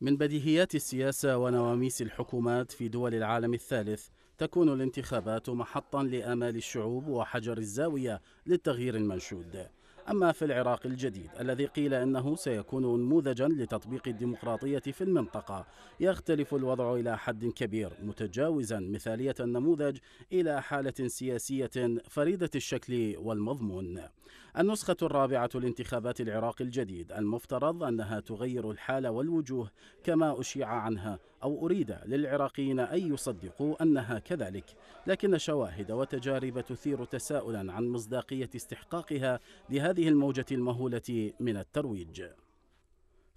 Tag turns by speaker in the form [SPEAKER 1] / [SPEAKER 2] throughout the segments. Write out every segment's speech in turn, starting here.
[SPEAKER 1] من بديهيات السياسة ونواميس الحكومات في دول العالم الثالث تكون الانتخابات محطا لآمال الشعوب وحجر الزاوية للتغيير المنشود أما في العراق الجديد الذي قيل أنه سيكون نموذجا لتطبيق الديمقراطية في المنطقة يختلف الوضع إلى حد كبير متجاوزا مثالية النموذج إلى حالة سياسية فريدة الشكل والمضمون النسخة الرابعة لانتخابات العراق الجديد المفترض أنها تغير الحال والوجوه كما أشيع عنها أو أريد للعراقيين أن يصدقوا أنها كذلك لكن شواهد وتجارب تثير تساؤلا عن مصداقية استحقاقها لهذه الموجة المهولة من الترويج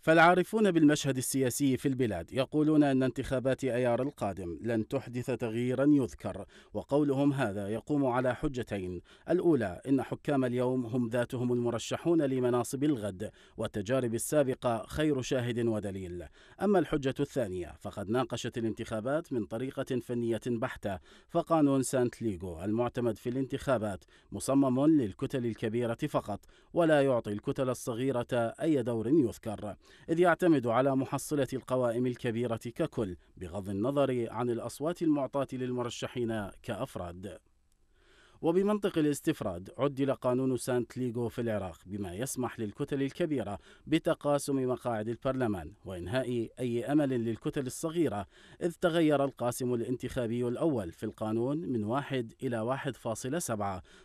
[SPEAKER 1] فالعارفون بالمشهد السياسي في البلاد يقولون أن انتخابات أيار القادم لن تحدث تغييرا يذكر وقولهم هذا يقوم على حجتين الأولى إن حكام اليوم هم ذاتهم المرشحون لمناصب الغد والتجارب السابقة خير شاهد ودليل أما الحجة الثانية فقد ناقشت الانتخابات من طريقة فنية بحتة فقانون سانت ليغو المعتمد في الانتخابات مصمم للكتل الكبيرة فقط ولا يعطي الكتل الصغيرة أي دور يذكر إذ يعتمد على محصلة القوائم الكبيرة ككل بغض النظر عن الأصوات المعطاة للمرشحين كأفراد وبمنطق الاستفراد عدل قانون سانت ليغو في العراق بما يسمح للكتل الكبيرة بتقاسم مقاعد البرلمان وإنهاء أي أمل للكتل الصغيرة إذ تغير القاسم الانتخابي الأول في القانون من واحد إلى 1.7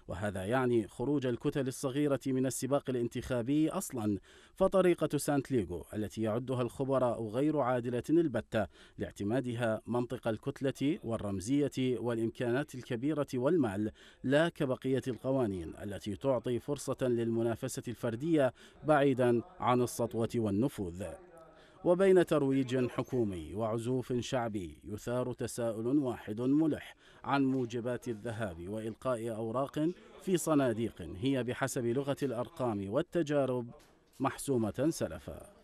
[SPEAKER 1] وهذا يعني خروج الكتل الصغيرة من السباق الانتخابي أصلا فطريقة سانت ليغو التي يعدها الخبراء غير عادلة البتة لاعتمادها منطق الكتلة والرمزية والإمكانات الكبيرة والمال لا كبقية القوانين التي تعطي فرصة للمنافسة الفردية بعيدا عن السطوة والنفوذ وبين ترويج حكومي وعزوف شعبي يثار تساؤل واحد ملح عن موجبات الذهاب والقاء اوراق في صناديق هي بحسب لغه الارقام والتجارب محسومه سلفا